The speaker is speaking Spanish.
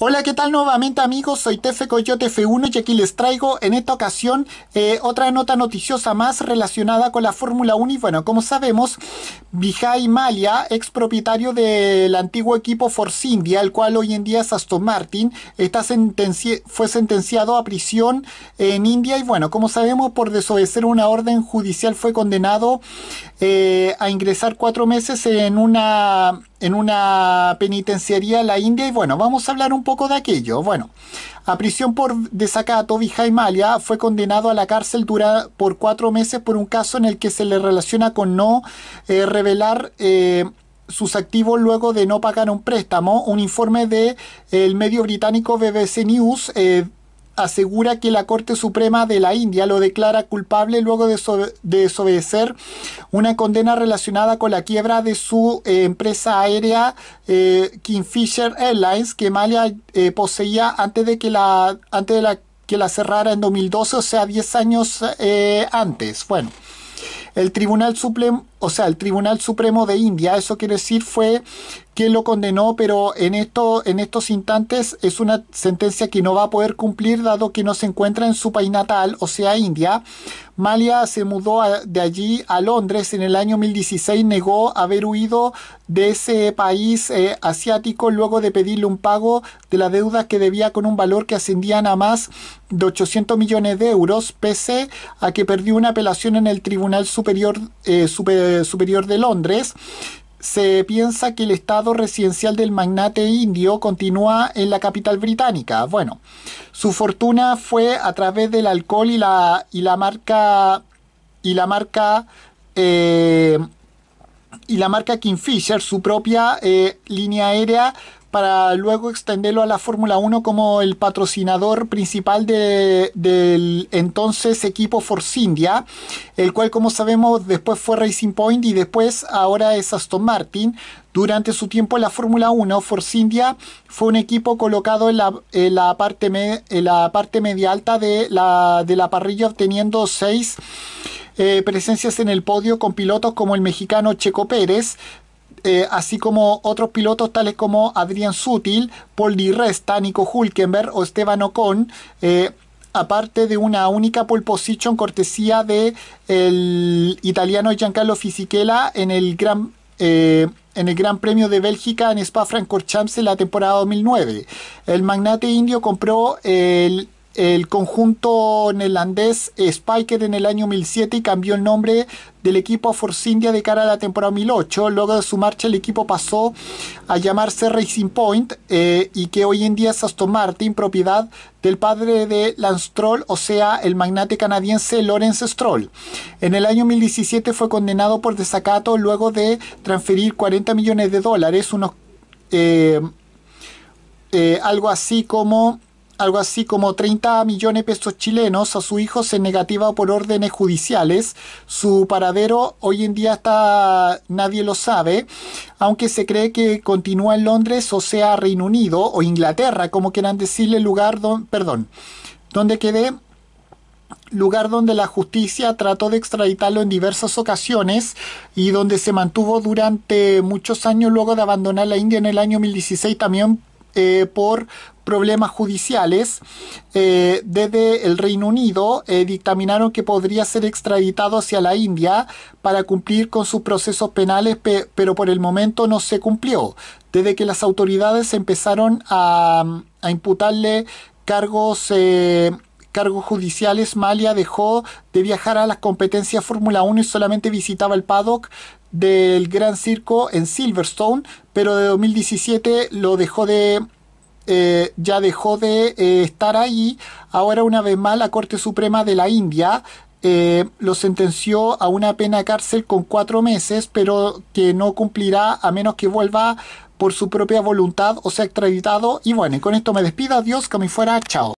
Hola, ¿qué tal nuevamente amigos? Soy Tefe Coyote F1 y aquí les traigo en esta ocasión eh, otra nota noticiosa más relacionada con la Fórmula 1 y bueno, como sabemos, Vijay Malia, ex propietario del antiguo equipo Force India, el cual hoy en día es Aston Martin, fue sentenciado a prisión en India y bueno, como sabemos, por desobedecer una orden judicial fue condenado eh, a ingresar cuatro meses en una, en una penitenciaría en la India. Y bueno, vamos a hablar un poco de aquello. Bueno, a prisión por desacato, Vijay Malia fue condenado a la cárcel dura por cuatro meses por un caso en el que se le relaciona con no eh, revelar eh, sus activos luego de no pagar un préstamo. Un informe de, el medio británico BBC News asegura que la Corte Suprema de la India lo declara culpable luego de, desobedecer una condena relacionada con la quiebra de su eh, empresa aérea eh, Kingfisher Airlines que Malia eh, poseía antes de que la antes de que la cerrara en 2012, o sea, 10 años antes. Bueno, el Tribunal Supremo o sea, el Tribunal Supremo de India, eso quiere decir fue quien lo condenó, pero en, esto, en estos instantes es una sentencia que no va a poder cumplir dado que no se encuentra en su país natal, o sea, India. Malia se mudó de allí a Londres en el año 2016, negó haber huido de ese país eh, asiático luego de pedirle un pago de las deudas que debía con un valor que ascendía a más de 800 millones de euros, pese a que perdió una apelación en el Tribunal Superior eh, Superior eh, superior de Londres, se piensa que el estado residencial del magnate indio continúa en la capital británica. Bueno, su fortuna fue a través del alcohol y la, y la marca y la marca eh, y la marca Kingfisher, su propia eh, línea aérea para luego extenderlo a la Fórmula 1 como el patrocinador principal del entonces equipo Force India, el cual como sabemos después fue Racing Point y después ahora es Aston Martin. Durante su tiempo en la Fórmula 1, Force India fue un equipo colocado en la, parte, media alta de la, parrilla obteniendo seis eh, presencias en el podio con pilotos como el mexicano Checo Pérez, eh, así como otros pilotos tales como Adrián Sutil, Paul Di Resta, Nico Hulkenberg o Esteban Ocon, eh, aparte de una única pole position cortesía de el italiano Giancarlo Fisichella en el Gran eh, en el Gran Premio de Bélgica en Spa-Francorchamps en la temporada 2009. El magnate indio compró el el conjunto neerlandés Spiker en el año 2007 y cambió el nombre del equipo a Force India de cara a la temporada 2008. Luego de su marcha el equipo pasó a llamarse Racing Point eh, y que hoy en día es Aston Martin, propiedad del padre de Lance Stroll, o sea, el magnate canadiense Lawrence Stroll. En el año 2017 fue condenado por desacato luego de transferir 40 millones de dólares, unos... Eh, eh, algo así como algo así como 30 millones de pesos chilenos a su hijo se negativa por órdenes judiciales. Su paradero hoy en día está nadie lo sabe, aunque se cree que continúa en Londres o sea Reino Unido o Inglaterra, como quieran decirle, lugar perdón, donde quedé lugar donde la justicia trató de extraditarlo en diversas ocasiones y donde se mantuvo durante muchos años luego de abandonar la India en el año 2016 también eh, por problemas judiciales eh, desde el Reino Unido eh, dictaminaron que podría ser extraditado hacia la India para cumplir con sus procesos penales, pero por el momento no se cumplió. Desde que las autoridades empezaron a, a imputarle cargos cargos judiciales, Malia dejó de viajar a las competencias Fórmula 1 y solamente visitaba el paddock del Gran Circo en Silverstone, pero de 2017 lo dejó de eh, ya dejó de eh, estar ahí. Ahora una vez más la Corte Suprema de la India eh, lo sentenció a una pena cárcel con cuatro meses, pero que no cumplirá a menos que vuelva por su propia voluntad o sea extraditado. Y bueno, con esto me despido. Adiós, que me fuera. Chao.